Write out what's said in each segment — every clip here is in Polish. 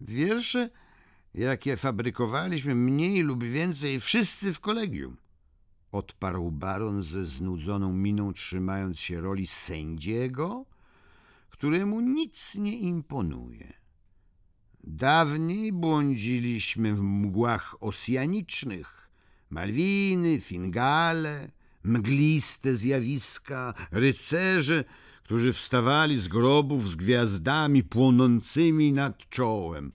Wiersze, jakie fabrykowaliśmy mniej lub więcej wszyscy w kolegium, odparł baron ze znudzoną miną, trzymając się roli sędziego, któremu nic nie imponuje. Dawniej błądziliśmy w mgłach osjanicznych, Malwiny, Fingale, mgliste zjawiska, rycerze, którzy wstawali z grobów z gwiazdami płonącymi nad czołem.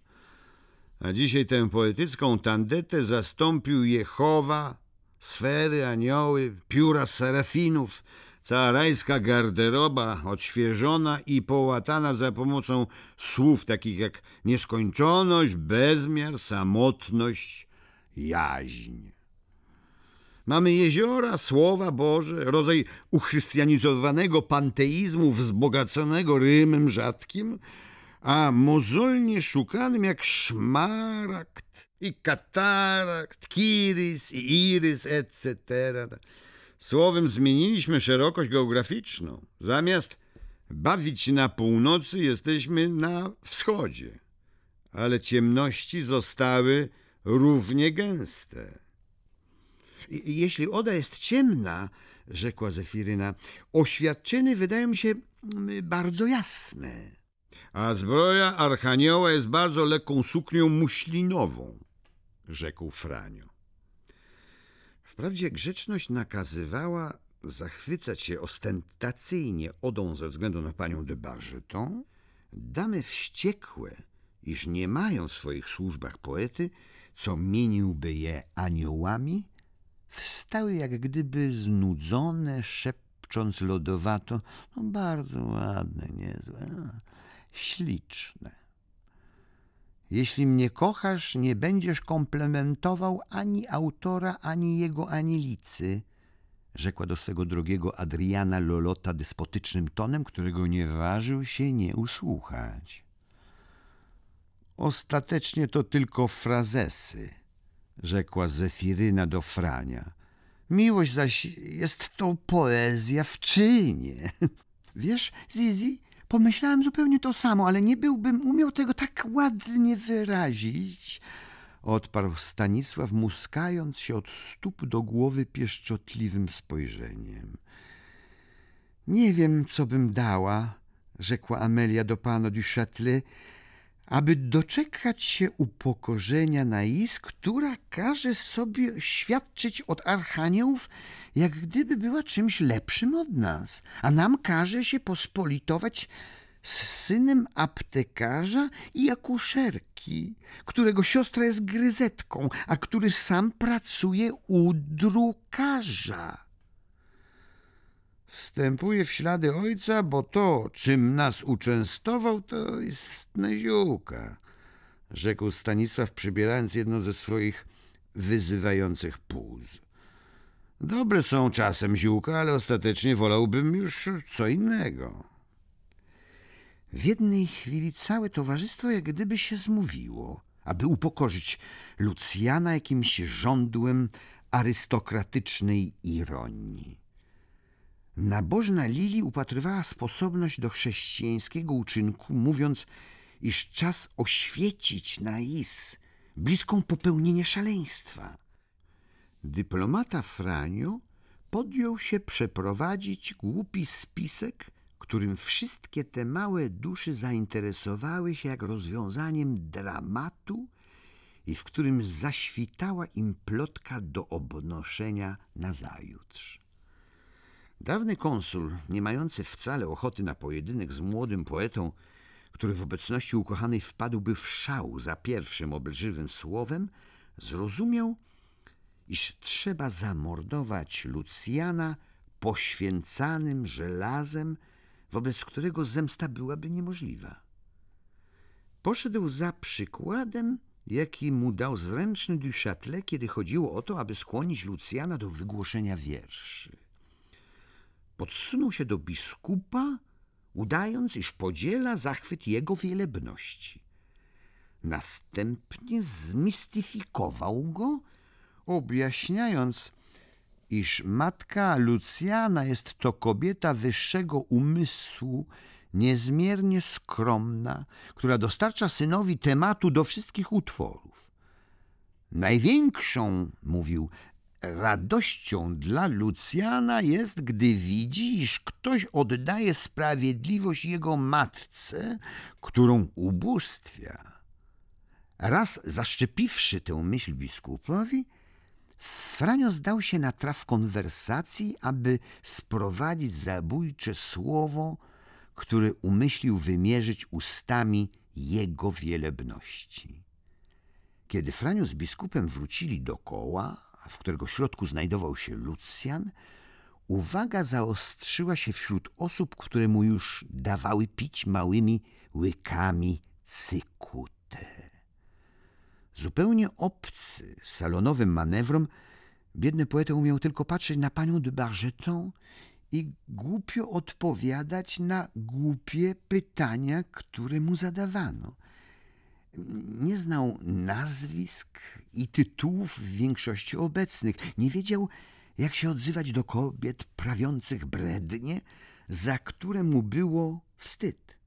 A dzisiaj tę poetycką tandetę zastąpił Jehowa, sfery, anioły, pióra serafinów, cała rajska garderoba odświeżona i połatana za pomocą słów takich jak nieskończoność, bezmiar, samotność, jaźń. Mamy jeziora, słowa Boże, rodzaj uchrystianizowanego panteizmu wzbogaconego rymem rzadkim, a mozolnie szukanym jak szmaragd i katarakt, kiris i iris, etc. Słowem zmieniliśmy szerokość geograficzną. Zamiast bawić na północy jesteśmy na wschodzie, ale ciemności zostały równie gęste. Jeśli Oda jest ciemna, rzekła Zefiryna, oświadczyny wydają mi się mm, bardzo jasne. A zbroja Archanioła jest bardzo lekką suknią muślinową, rzekł Franio. Wprawdzie grzeczność nakazywała zachwycać się ostentacyjnie odą ze względu na panią de Bargeton, damy wściekłe, iż nie mają w swoich służbach poety, co mieniłby je aniołami, wstały jak gdyby znudzone, szepcząc lodowato. No bardzo ładne, niezłe, no, śliczne. Jeśli mnie kochasz, nie będziesz komplementował ani autora, ani jego licy. rzekła do swego drogiego Adriana Lolota despotycznym tonem, którego nie ważył się nie usłuchać. Ostatecznie to tylko frazesy – rzekła Zefiryna do Frania. Miłość zaś jest to poezja w czynie. Wiesz, Zizi, pomyślałem zupełnie to samo, ale nie byłbym umiał tego tak ładnie wyrazić. Odparł Stanisław, muskając się od stóp do głowy pieszczotliwym spojrzeniem. Nie wiem, co bym dała, rzekła Amelia do pana du Châtelet, aby doczekać się upokorzenia Nais, która każe sobie świadczyć od archaniołów, jak gdyby była czymś lepszym od nas, a nam każe się pospolitować z synem aptekarza i akuszerki, którego siostra jest gryzetką, a który sam pracuje u drukarza wstępuje w ślady ojca, bo to, czym nas uczęstował, to istne ziółka, rzekł Stanisław, przybierając jedno ze swoich wyzywających puz. Dobre są czasem ziółka, ale ostatecznie wolałbym już co innego. W jednej chwili całe towarzystwo jak gdyby się zmówiło, aby upokorzyć Lucjana jakimś żądłem arystokratycznej ironii. Nabożna Lili upatrywała sposobność do chrześcijańskiego uczynku, mówiąc, iż czas oświecić is, bliską popełnienia szaleństwa. Dyplomata Franio podjął się przeprowadzić głupi spisek, którym wszystkie te małe duszy zainteresowały się jak rozwiązaniem dramatu i w którym zaświtała im plotka do obnoszenia nazajutrz. Dawny konsul, nie mający wcale ochoty na pojedynek z młodym poetą, który w obecności ukochanej wpadłby w szał za pierwszym obelżywym słowem, zrozumiał, iż trzeba zamordować Lucjana poświęcanym żelazem, wobec którego zemsta byłaby niemożliwa. Poszedł za przykładem, jaki mu dał zręczny du Châtelet, kiedy chodziło o to, aby skłonić Lucjana do wygłoszenia wierszy podsunął się do biskupa, udając, iż podziela zachwyt jego wielebności. Następnie zmistyfikował go, objaśniając, iż matka Lucjana jest to kobieta wyższego umysłu, niezmiernie skromna, która dostarcza synowi tematu do wszystkich utworów. Największą, mówił, Radością dla Lucjana jest, gdy widzi, iż ktoś oddaje sprawiedliwość jego matce, którą ubóstwia. Raz zaszczepiwszy tę myśl biskupowi, Franio zdał się na traw konwersacji, aby sprowadzić zabójcze słowo, które umyślił wymierzyć ustami jego wielebności. Kiedy Franio z biskupem wrócili do koła, w którego środku znajdował się Lucjan, uwaga zaostrzyła się wśród osób, które mu już dawały pić małymi łykami cykutę. Zupełnie obcy salonowym manewrom, biedny poeta umiał tylko patrzeć na panią de Bargeton i głupio odpowiadać na głupie pytania, które mu zadawano. Nie znał nazwisk i tytułów w większości obecnych. Nie wiedział, jak się odzywać do kobiet prawiących brednie, za które mu było wstyd.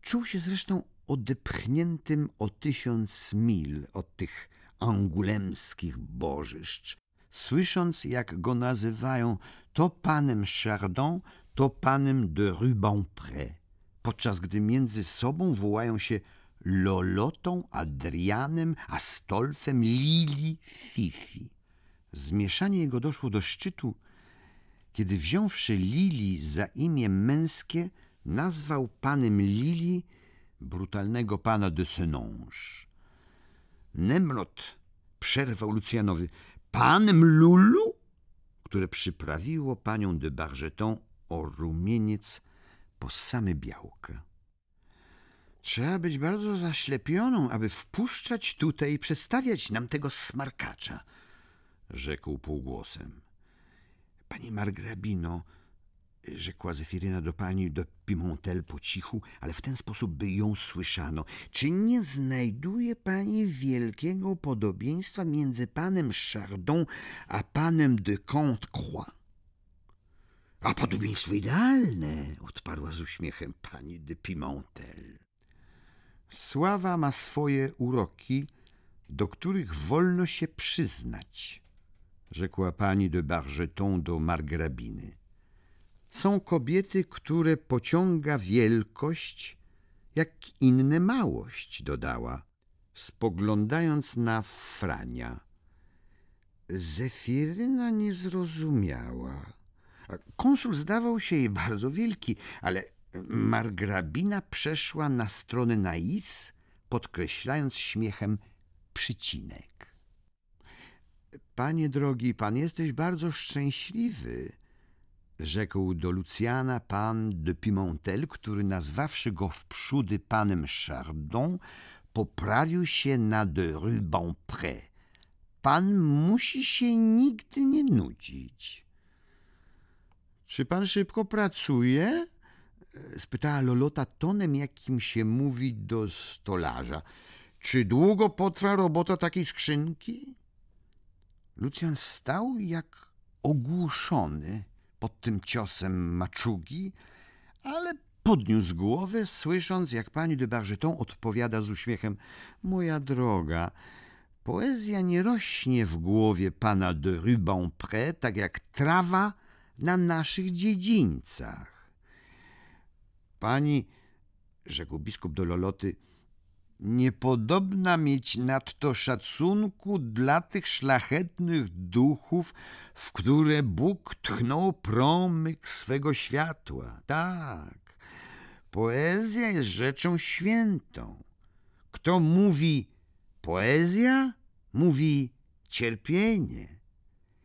Czuł się zresztą odepchniętym o tysiąc mil od tych angulemskich bożyszcz, słysząc, jak go nazywają to panem Chardon, to panem de Rubempré, podczas gdy między sobą wołają się Lolotą, Adrianem, Astolfem, Lili, Fifi. Zmieszanie jego doszło do szczytu, kiedy wziąwszy Lili za imię męskie, nazwał panem Lili brutalnego pana de Senonge. Nemrod przerwał Lucjanowi. Panem Lulu? które przyprawiło panią de Bargeton o rumieniec po same białka. Trzeba być bardzo zaślepioną, aby wpuszczać tutaj i przedstawiać nam tego smarkacza, rzekł półgłosem. Pani Margrabino, rzekła Zefiryna do pani do Pimontel po cichu, ale w ten sposób, by ją słyszano. Czy nie znajduje pani wielkiego podobieństwa między panem Chardon a panem de Comte Croix? A podobieństwo idealne, odparła z uśmiechem pani de Pimontel. Sława ma swoje uroki, do których wolno się przyznać, rzekła pani de Bargeton do margrabiny. Są kobiety, które pociąga wielkość, jak inne małość, dodała, spoglądając na Frania. Zefiryna nie zrozumiała. Konsul zdawał się jej bardzo wielki, ale Margrabina przeszła na stronę Nais, podkreślając śmiechem przycinek. Panie drogi, pan jesteś bardzo szczęśliwy, rzekł do Lucjana pan de Pimentel, który nazwawszy go wprzódy panem Chardon, poprawił się na de Rubempré. Pan musi się nigdy nie nudzić. Czy pan szybko pracuje? spytała Lolota tonem, jakim się mówi do stolarza. Czy długo potrwa robota takiej skrzynki? Lucjan stał jak ogłuszony pod tym ciosem maczugi, ale podniósł głowę, słysząc, jak pani de Bargeton odpowiada z uśmiechem – Moja droga, poezja nie rośnie w głowie pana de Rubempré tak jak trawa na naszych dziedzińcach. Pani, rzekł biskup do Loloty, niepodobna mieć nadto szacunku dla tych szlachetnych duchów, w które Bóg tchnął promyk swego światła. Tak, poezja jest rzeczą świętą. Kto mówi poezja, mówi cierpienie.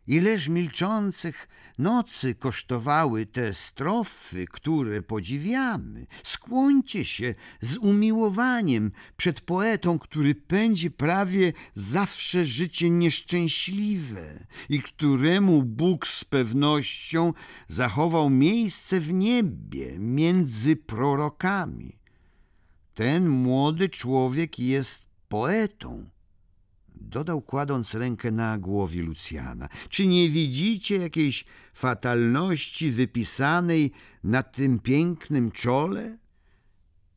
Ileż milczących nocy kosztowały te strofy, które podziwiamy. Skłońcie się z umiłowaniem przed poetą, który pędzi prawie zawsze życie nieszczęśliwe i któremu Bóg z pewnością zachował miejsce w niebie między prorokami. Ten młody człowiek jest poetą dodał kładąc rękę na głowie Lucjana. Czy nie widzicie jakiejś fatalności wypisanej na tym pięknym czole?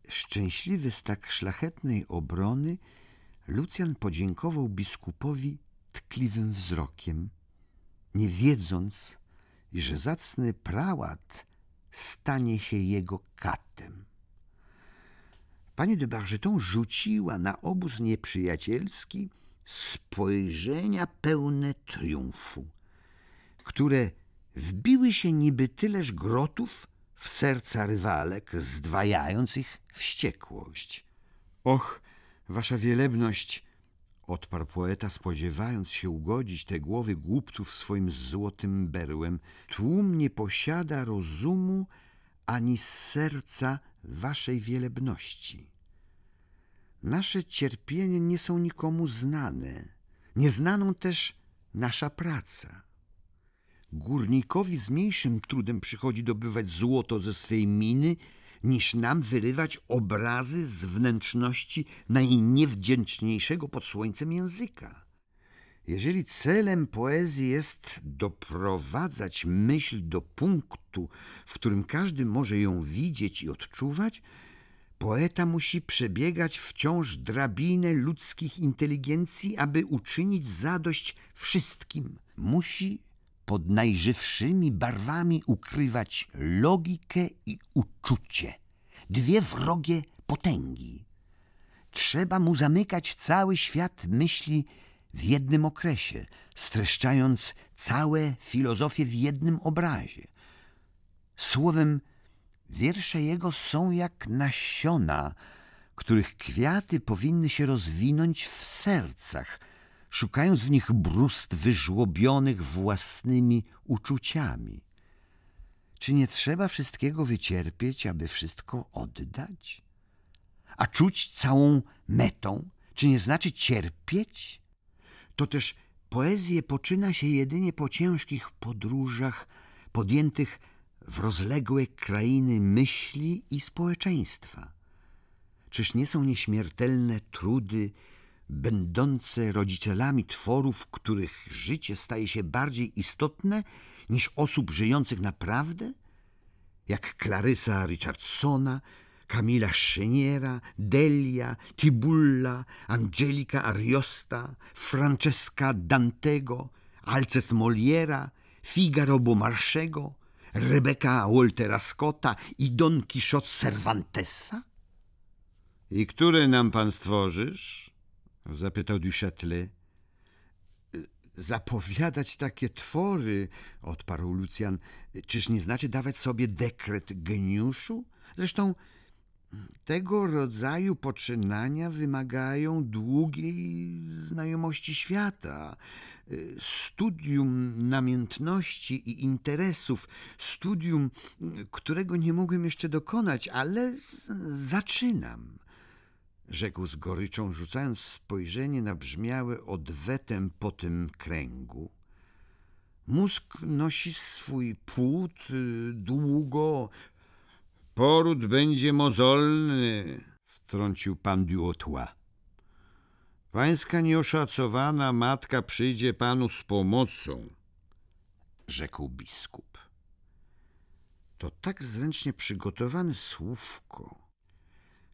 Szczęśliwy z tak szlachetnej obrony, Lucjan podziękował biskupowi tkliwym wzrokiem, nie wiedząc, że zacny prałat stanie się jego katem. Pani de Bargeton rzuciła na obóz nieprzyjacielski spojrzenia pełne triumfu, które wbiły się niby tyleż grotów w serca rywalek, zdwajając ich wściekłość. Och, wasza wielebność! odparł poeta, spodziewając się ugodzić te głowy głupców swoim złotym berłem. Tłum nie posiada rozumu ani serca waszej wielebności. Nasze cierpienia nie są nikomu znane, nieznaną też nasza praca. Górnikowi z mniejszym trudem przychodzi dobywać złoto ze swej miny, niż nam wyrywać obrazy z wnętrzności najniewdzięczniejszego pod słońcem języka. Jeżeli celem poezji jest doprowadzać myśl do punktu, w którym każdy może ją widzieć i odczuwać, Poeta musi przebiegać wciąż drabinę ludzkich inteligencji, aby uczynić zadość wszystkim. Musi pod najżywszymi barwami ukrywać logikę i uczucie, dwie wrogie potęgi. Trzeba mu zamykać cały świat myśli w jednym okresie, streszczając całe filozofie w jednym obrazie. Słowem, Wiersze jego są jak nasiona, których kwiaty powinny się rozwinąć w sercach, szukając w nich brust wyżłobionych własnymi uczuciami. Czy nie trzeba wszystkiego wycierpieć, aby wszystko oddać? A czuć całą metą, czy nie znaczy cierpieć? To też poezję poczyna się jedynie po ciężkich podróżach, podjętych w rozległe krainy myśli i społeczeństwa. Czyż nie są nieśmiertelne trudy będące rodzicielami tworów, których życie staje się bardziej istotne niż osób żyjących naprawdę? Jak Klarysa Richardsona, Kamila Szyniera, Delia, Tibulla, Angelika Ariosta, Francesca Dantego, Alcest Moliera, Figaro Beaumarchego, Rebeka Waltera Scotta i Don Quixote Cervantesa? I które nam pan stworzysz? zapytał du Châtelet. E, zapowiadać takie twory, odparł Lucjan, e, czyż nie znaczy dawać sobie dekret geniuszu? Zresztą tego rodzaju poczynania wymagają długiej znajomości świata, y, studium namiętności i interesów, studium, którego nie mogłem jeszcze dokonać, ale zaczynam rzekł z goryczą, rzucając spojrzenie na brzmiałe odwetem po tym kręgu. Mózg nosi swój płód y, długo, Poród będzie mozolny, wtrącił pan Duotła. Pańska nieoszacowana matka przyjdzie panu z pomocą, rzekł biskup. To tak zręcznie przygotowane słówko.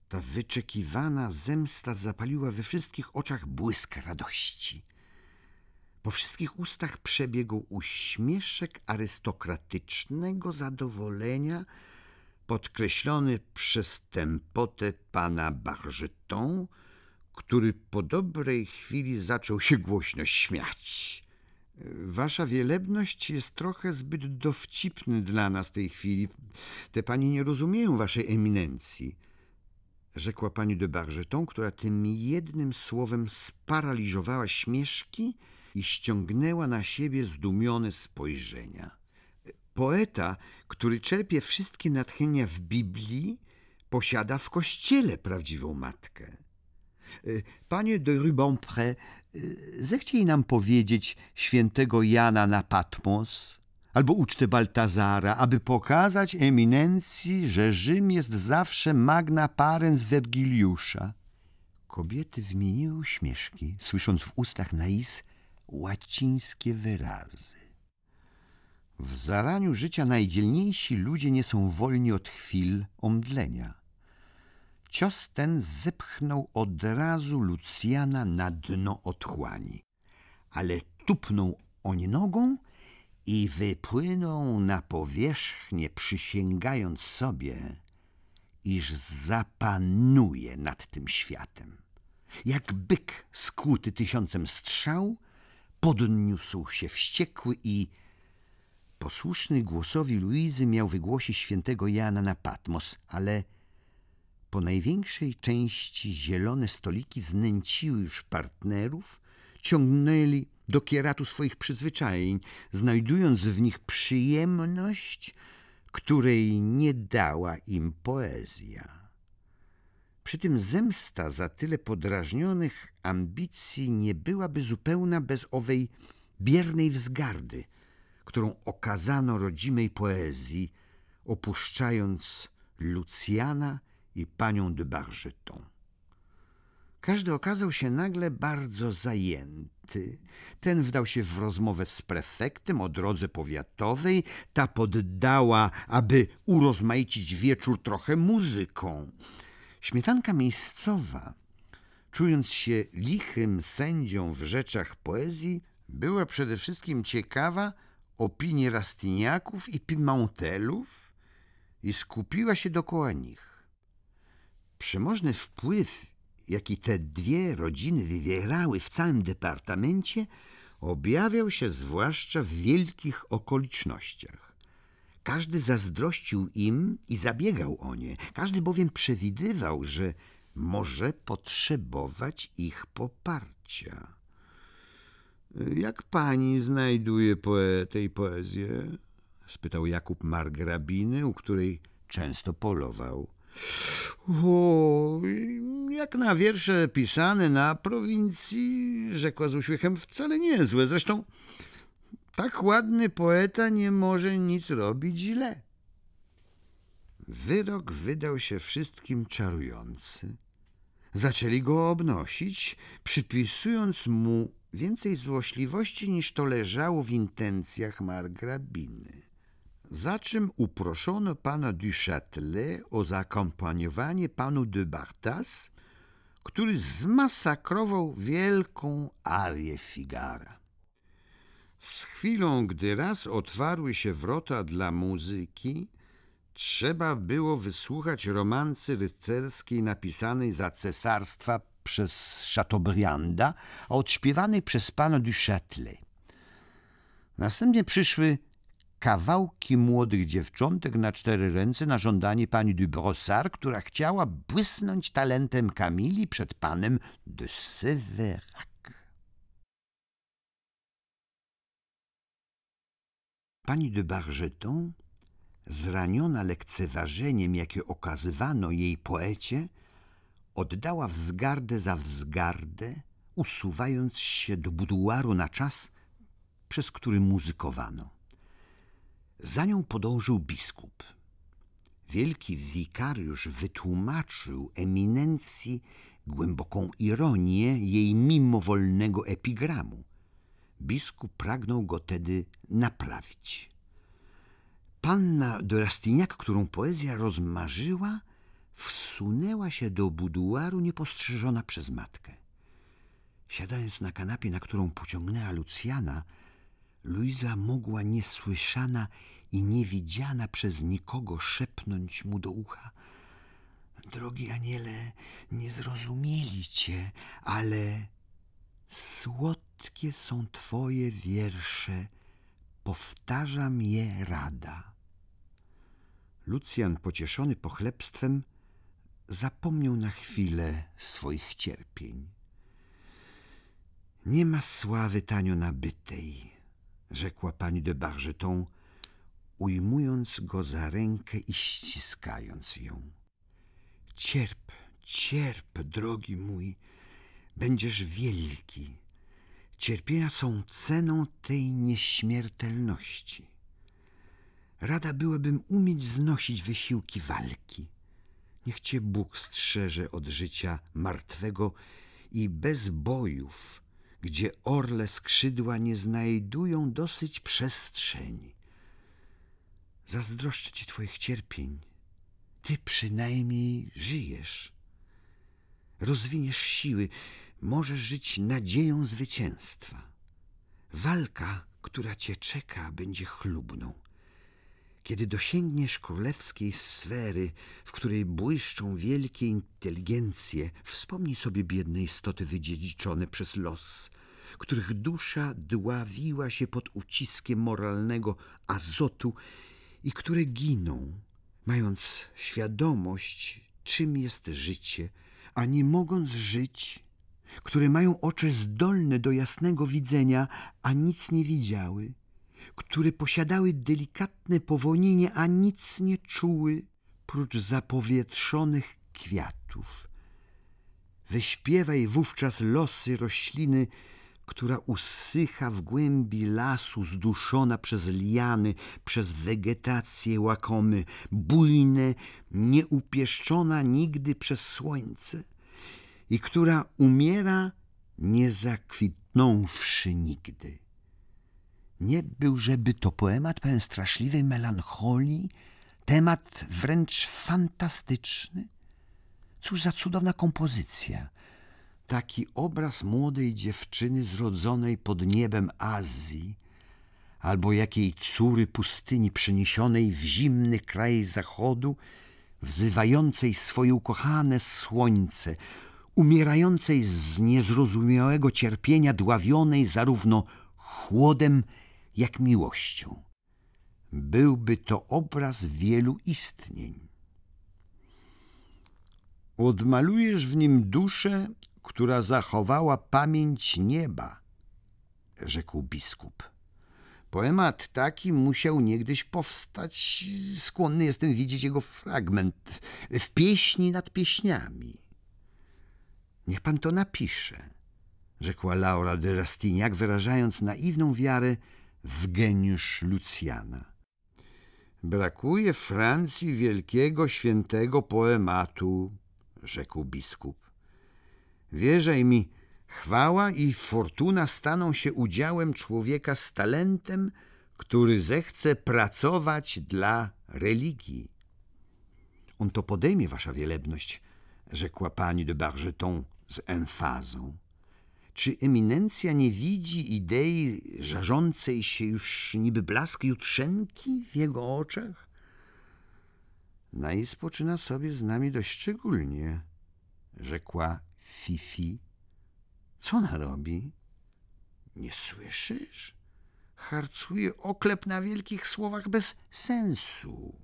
Ta wyczekiwana zemsta zapaliła we wszystkich oczach błysk radości. Po wszystkich ustach przebiegł uśmieszek arystokratycznego zadowolenia, podkreślony przez tempotę pana Barżyton, który po dobrej chwili zaczął się głośno śmiać. Wasza wielebność jest trochę zbyt dowcipny dla nas w tej chwili. Te pani nie rozumieją waszej eminencji rzekła pani de Bargeton, która tym jednym słowem sparaliżowała śmieszki i ściągnęła na siebie zdumione spojrzenia. Poeta, który czerpie wszystkie natchnienia w Biblii, posiada w kościele prawdziwą matkę. Y, panie de Rubempré, y, zechciej nam powiedzieć świętego Jana na Patmos albo ucztę Baltazara, aby pokazać eminencji, że Rzym jest zawsze magna parens Vergiliusza. Kobiety wymieniły uśmieszki, słysząc w ustach Nais łacińskie wyrazy. W zaraniu życia najdzielniejsi ludzie nie są wolni od chwil omdlenia. Cios ten zepchnął od razu Lucjana na dno otchłani, ale tupnął oń nogą i wypłynął na powierzchnię, przysięgając sobie, iż zapanuje nad tym światem. Jak byk skłuty tysiącem strzał, podniósł się wściekły i Posłuszny głosowi Luizy miał wygłosić świętego Jana na Patmos, ale po największej części zielone stoliki znęciły już partnerów, ciągnęli do kieratu swoich przyzwyczajeń, znajdując w nich przyjemność, której nie dała im poezja. Przy tym zemsta za tyle podrażnionych ambicji nie byłaby zupełna bez owej biernej wzgardy, którą okazano rodzimej poezji, opuszczając Lucjana i panią de Bargeton. Każdy okazał się nagle bardzo zajęty. Ten wdał się w rozmowę z prefektem o drodze powiatowej, ta poddała, aby urozmaicić wieczór trochę muzyką. Śmietanka miejscowa, czując się lichym sędzią w rzeczach poezji, była przede wszystkim ciekawa, opinii Rastyniaków i Pimontelów i skupiła się dokoła nich. Przemożny wpływ, jaki te dwie rodziny wywierały w całym departamencie, objawiał się zwłaszcza w wielkich okolicznościach. Każdy zazdrościł im i zabiegał o nie, każdy bowiem przewidywał, że może potrzebować ich poparcia. Jak pani znajduje poetę i poezję? spytał Jakub Margrabiny, u której często polował. O, jak na wiersze pisane na prowincji, rzekła z uśmiechem, wcale niezłe. Zresztą tak ładny poeta nie może nic robić źle. Wyrok wydał się wszystkim czarujący. Zaczęli go obnosić, przypisując mu więcej złośliwości niż to leżało w intencjach margrabiny. Za czym uproszono pana du Châtelet o zakompaniowanie panu de Bartas, który zmasakrował wielką arię Figara. Z chwilą, gdy raz otwarły się wrota dla muzyki, Trzeba było wysłuchać romancy rycerskiej napisanej za cesarstwa przez Chateaubrianda, a odśpiewanej przez pana du Châtelet. Następnie przyszły kawałki młodych dziewczątek na cztery ręce na żądanie pani du Brossard, która chciała błysnąć talentem Kamili przed panem de Severac. Pani de Bargeton zraniona lekceważeniem, jakie okazywano jej poecie, oddała wzgardę za wzgardę, usuwając się do buduaru na czas, przez który muzykowano. Za nią podążył biskup. Wielki wikariusz wytłumaczył eminencji głęboką ironię jej mimowolnego epigramu. Biskup pragnął go tedy naprawić. Panna do którą poezja rozmarzyła, wsunęła się do buduaru niepostrzeżona przez matkę. Siadając na kanapie, na którą pociągnęła Lucjana, Luiza mogła niesłyszana i niewidziana przez nikogo szepnąć mu do ucha – Drogi aniele, nie zrozumieli cię, ale słodkie są twoje wiersze, powtarzam je rada. Lucjan, pocieszony pochlebstwem, zapomniał na chwilę swoich cierpień. Nie ma sławy tanio nabytej, rzekła pani de Bargeton, ujmując go za rękę i ściskając ją. Cierp, cierp, drogi mój, będziesz wielki. Cierpienia są ceną tej nieśmiertelności. Rada byłabym umieć znosić wysiłki walki. Niech cię Bóg strzeże od życia martwego i bez bojów, gdzie orle skrzydła nie znajdują dosyć przestrzeni. Zazdroszczę ci twoich cierpień. Ty przynajmniej żyjesz. Rozwiniesz siły, możesz żyć nadzieją zwycięstwa. Walka, która cię czeka, będzie chlubną. Kiedy dosięgniesz królewskiej sfery, w której błyszczą wielkie inteligencje, wspomnij sobie biedne istoty wydziedziczone przez los, których dusza dławiła się pod uciskiem moralnego azotu i które giną, mając świadomość, czym jest życie, a nie mogąc żyć, które mają oczy zdolne do jasnego widzenia, a nic nie widziały, które posiadały delikatne powonienie, a nic nie czuły prócz zapowietrzonych kwiatów. Wyśpiewaj wówczas losy rośliny, która usycha w głębi lasu, zduszona przez liany, przez wegetacje łakomy, bujne, nieupieszczona nigdy przez słońce i która umiera nie zakwitnąwszy nigdy. Nie był, żeby to poemat pełen straszliwej melancholii, temat wręcz fantastyczny? Cóż za cudowna kompozycja! Taki obraz młodej dziewczyny zrodzonej pod niebem Azji, albo jakiej córy pustyni przeniesionej w zimny kraj zachodu, wzywającej swoje ukochane słońce, umierającej z niezrozumiałego cierpienia, dławionej zarówno chłodem, jak miłością. Byłby to obraz wielu istnień. Odmalujesz w nim duszę, która zachowała pamięć nieba, rzekł biskup. Poemat taki musiał niegdyś powstać, skłonny jestem widzieć jego fragment w pieśni nad pieśniami. Niech pan to napisze, rzekła Laura de Rastignac, wyrażając naiwną wiarę, w geniusz Lucjana. Brakuje Francji wielkiego świętego poematu, rzekł biskup. Wierzaj mi, chwała i fortuna staną się udziałem człowieka z talentem, który zechce pracować dla religii. On to podejmie, wasza wielebność, rzekła pani de Bargeton z emfazą. Czy eminencja nie widzi idei żarzącej się już niby blask jutrzenki w jego oczach? Najspoczyna sobie z nami dość szczególnie, rzekła Fifi. Co ona robi? Nie słyszysz? Harcuje oklep na wielkich słowach bez sensu.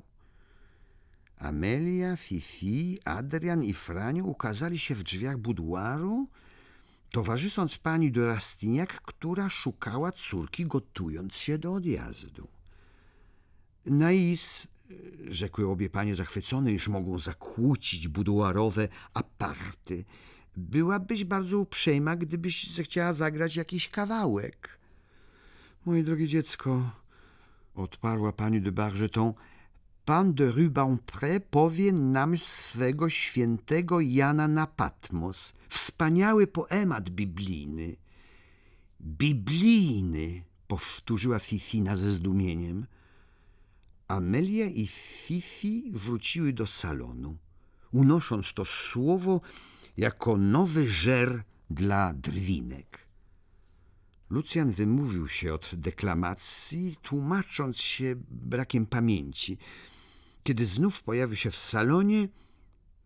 Amelia, Fifi, Adrian i Franio ukazali się w drzwiach buduaru, towarzysząc pani do Rastiniak, która szukała córki, gotując się do odjazdu. Nais, e, rzekły obie panie zachwycone, iż mogą zakłócić buduarowe aparty, byłabyś bardzo uprzejma, gdybyś zechciała zagrać jakiś kawałek. Moje drogie dziecko, odparła pani de Bargeton, pan de Rubempré powie nam swego świętego Jana na Patmos. Wspaniały poemat biblijny. Biblijny, powtórzyła Fifina ze zdumieniem. Amelia i Fifi wróciły do salonu, unosząc to słowo jako nowy żer dla drwinek. Lucjan wymówił się od deklamacji, tłumacząc się brakiem pamięci. Kiedy znów pojawił się w salonie,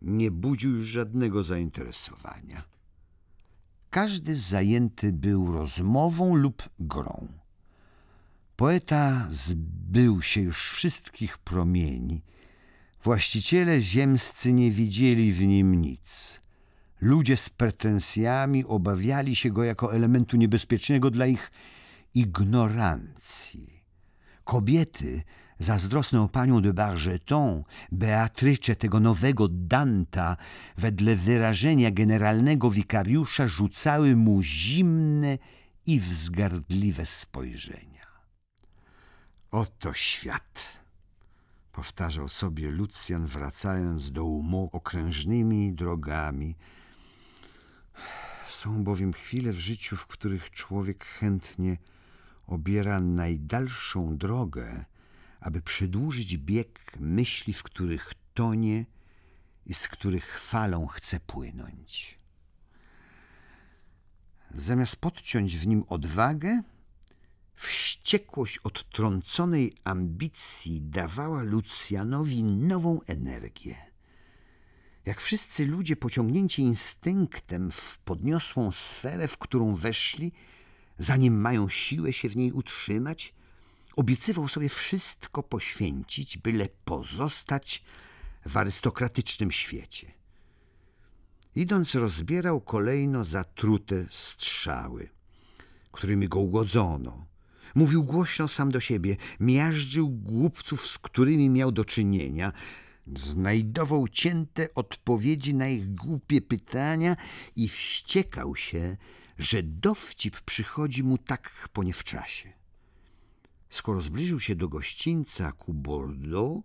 nie budził już żadnego zainteresowania. Każdy zajęty był rozmową lub grą. Poeta zbył się już wszystkich promieni. Właściciele ziemscy nie widzieli w nim nic. Ludzie z pretensjami obawiali się go jako elementu niebezpiecznego dla ich ignorancji. Kobiety o panią de Bargeton, Beatrycze tego nowego Danta, wedle wyrażenia generalnego wikariusza rzucały mu zimne i wzgardliwe spojrzenia. Oto świat! powtarzał sobie Lucjan, wracając do umu okrężnymi drogami – są bowiem chwile w życiu, w których człowiek chętnie obiera najdalszą drogę, aby przedłużyć bieg myśli, w których tonie i z których falą chce płynąć. Zamiast podciąć w nim odwagę, wściekłość odtrąconej ambicji dawała Lucjanowi nową energię jak wszyscy ludzie pociągnięci instynktem w podniosłą sferę, w którą weszli, zanim mają siłę się w niej utrzymać, obiecywał sobie wszystko poświęcić, byle pozostać w arystokratycznym świecie. Idąc rozbierał kolejno zatrute strzały, którymi go ugodzono. Mówił głośno sam do siebie, miażdżył głupców, z którymi miał do czynienia – znajdował cięte odpowiedzi na ich głupie pytania i wściekał się, że dowcip przychodzi mu tak po czasie. Skoro zbliżył się do gościńca ku Bordeaux,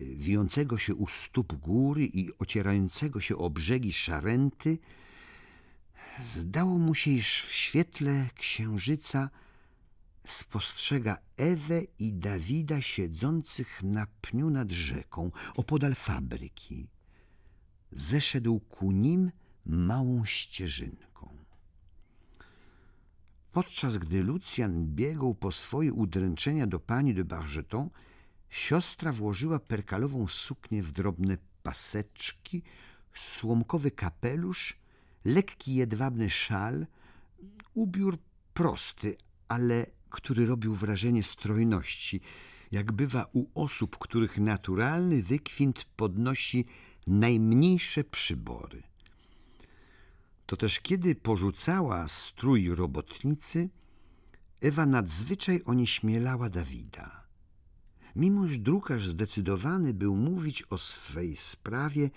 wijącego się u stóp góry i ocierającego się o brzegi szarenty, zdało mu się, iż w świetle księżyca spostrzega Ewę i Dawida siedzących na pniu nad rzeką, opodal fabryki. Zeszedł ku nim małą ścieżynką. Podczas gdy Lucjan biegł po swoje udręczenia do pani de Bargeton, siostra włożyła perkalową suknię w drobne paseczki, słomkowy kapelusz, lekki jedwabny szal, ubiór prosty, ale który robił wrażenie strojności, jak bywa u osób, których naturalny wykwint podnosi najmniejsze przybory. To też kiedy porzucała strój robotnicy, Ewa nadzwyczaj onieśmielała Dawida. Mimoż drukarz zdecydowany był mówić o swej sprawie,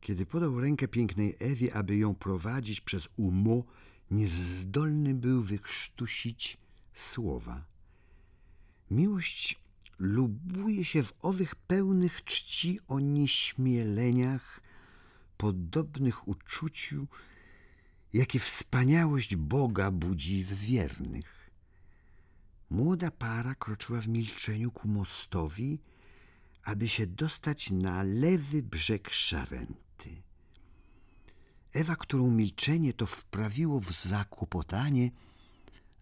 kiedy podał rękę pięknej Ewie, aby ją prowadzić przez umo, niezdolny był wykrztusić słowa. Miłość lubuje się w owych pełnych czci o nieśmieleniach, podobnych uczuciu, jakie wspaniałość Boga budzi w wiernych. Młoda para kroczyła w milczeniu ku mostowi, aby się dostać na lewy brzeg Szarenty. Ewa, którą milczenie to wprawiło w zakłopotanie,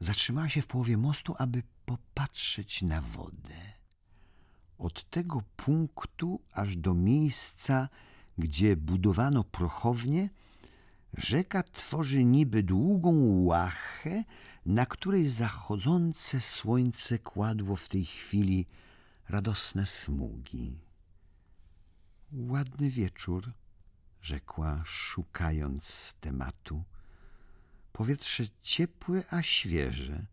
Zatrzymała się w połowie mostu, aby popatrzeć na wodę. Od tego punktu aż do miejsca, gdzie budowano prochownie, rzeka tworzy niby długą łachę, na której zachodzące słońce kładło w tej chwili radosne smugi. Ładny wieczór, rzekła, szukając tematu powietrze ciepłe, a świeże.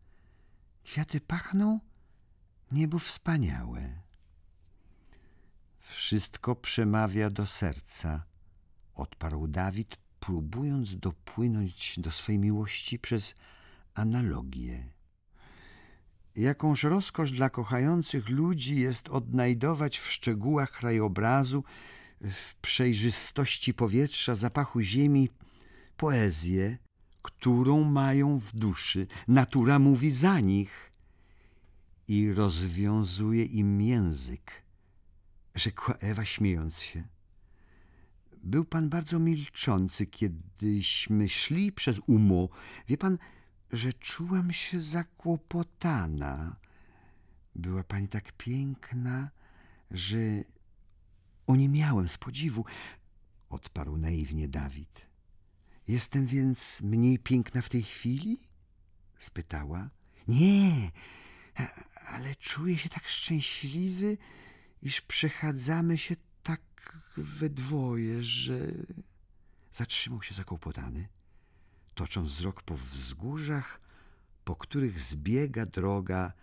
Kwiaty pachną, niebo wspaniałe. Wszystko przemawia do serca, odparł Dawid, próbując dopłynąć do swej miłości przez analogię. Jakąż rozkosz dla kochających ludzi jest odnajdować w szczegółach krajobrazu, w przejrzystości powietrza, zapachu ziemi, poezję, którą mają w duszy. Natura mówi za nich i rozwiązuje im język, rzekła Ewa śmiejąc się. Był pan bardzo milczący, kiedyśmy szli przez umo. Wie pan, że czułam się zakłopotana. Była pani tak piękna, że o nie miałem z podziwu, odparł naiwnie Dawid. Jestem więc mniej piękna w tej chwili? spytała. Nie, ale czuję się tak szczęśliwy, iż przechadzamy się tak we dwoje, że... Zatrzymał się zakłopotany, tocząc wzrok po wzgórzach, po których zbiega droga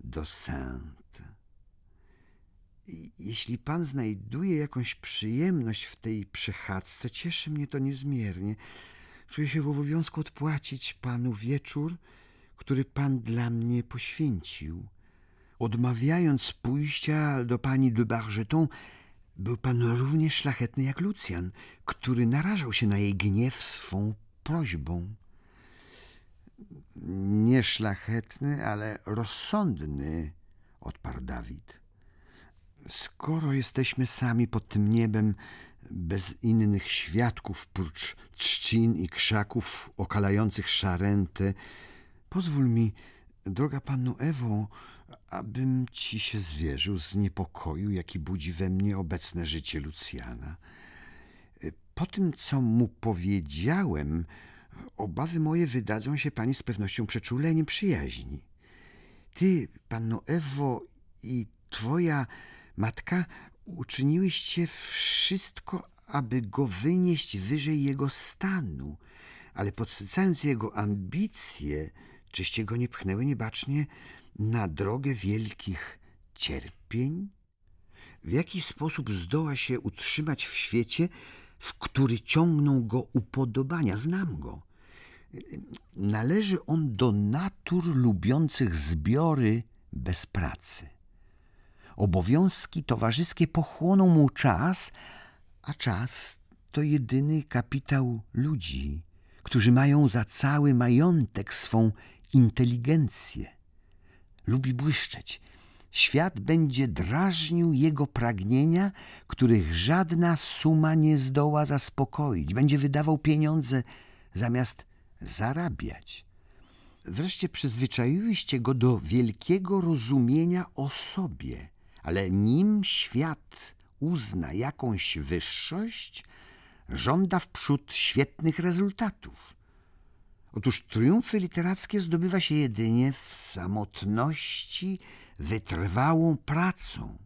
do Saint. Jeśli pan znajduje jakąś przyjemność w tej przechadzce, cieszy mnie to niezmiernie. Czuję się w obowiązku odpłacić panu wieczór, który pan dla mnie poświęcił. Odmawiając pójścia do pani de Bargeton, był pan równie szlachetny jak Lucjan, który narażał się na jej gniew swą prośbą. szlachetny, ale rozsądny, odparł Dawid. Skoro jesteśmy sami pod tym niebem, bez innych świadków prócz trzcin i krzaków okalających szarentę. Pozwól mi, droga panu Ewo, abym ci się zwierzył z niepokoju, jaki budzi we mnie obecne życie Lucjana. Po tym, co mu powiedziałem, obawy moje wydadzą się pani z pewnością przeczuleniem przyjaźni. Ty, panno Ewo, i twoja matka Uczyniłyście wszystko, aby go wynieść wyżej jego stanu, ale podsycając jego ambicje, czyście go nie pchnęły niebacznie na drogę wielkich cierpień? W jaki sposób zdoła się utrzymać w świecie, w który ciągną go upodobania? Znam go. Należy on do natur lubiących zbiory bez pracy. Obowiązki towarzyskie pochłoną mu czas, a czas to jedyny kapitał ludzi, którzy mają za cały majątek swą inteligencję. Lubi błyszczeć. Świat będzie drażnił jego pragnienia, których żadna suma nie zdoła zaspokoić. Będzie wydawał pieniądze zamiast zarabiać. Wreszcie przyzwyczaiłyście go do wielkiego rozumienia o sobie – ale nim świat uzna jakąś wyższość, żąda wprzód świetnych rezultatów. Otóż triumfy literackie zdobywa się jedynie w samotności, wytrwałą pracą.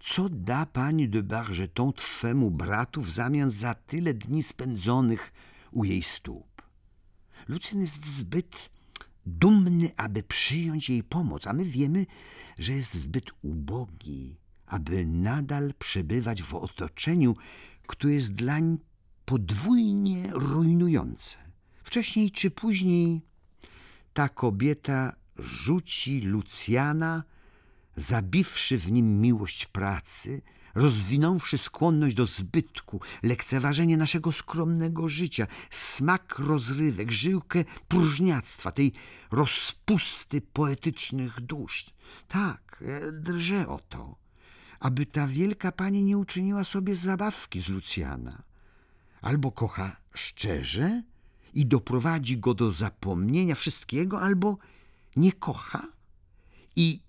Co da pani de Bargeton twemu bratu w zamian za tyle dni spędzonych u jej stóp? Lucyn jest zbyt dumny, aby przyjąć jej pomoc, a my wiemy, że jest zbyt ubogi, aby nadal przebywać w otoczeniu, które jest dlań podwójnie rujnujące. Wcześniej czy później ta kobieta rzuci Lucjana, zabiwszy w nim miłość pracy, rozwinąwszy skłonność do zbytku, lekceważenie naszego skromnego życia, smak rozrywek, żyłkę próżniactwa, tej rozpusty poetycznych dusz. Tak, e, drżę o to, aby ta wielka pani nie uczyniła sobie zabawki z Lucjana. Albo kocha szczerze i doprowadzi go do zapomnienia wszystkiego, albo nie kocha i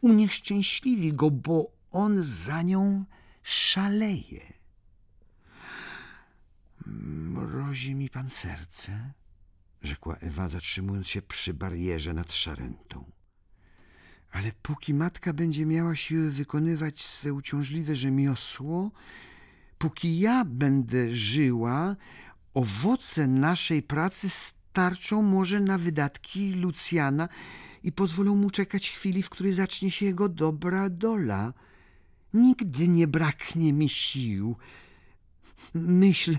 unieszczęśliwi go, bo on za nią szaleje. Mrozi mi pan serce, rzekła Ewa, zatrzymując się przy barierze nad szarentą. Ale póki matka będzie miała siły wykonywać swe uciążliwe rzemiosło, póki ja będę żyła, owoce naszej pracy starczą może na wydatki Lucjana i pozwolą mu czekać chwili, w której zacznie się jego dobra dola. Nigdy nie braknie mi sił. Myśl,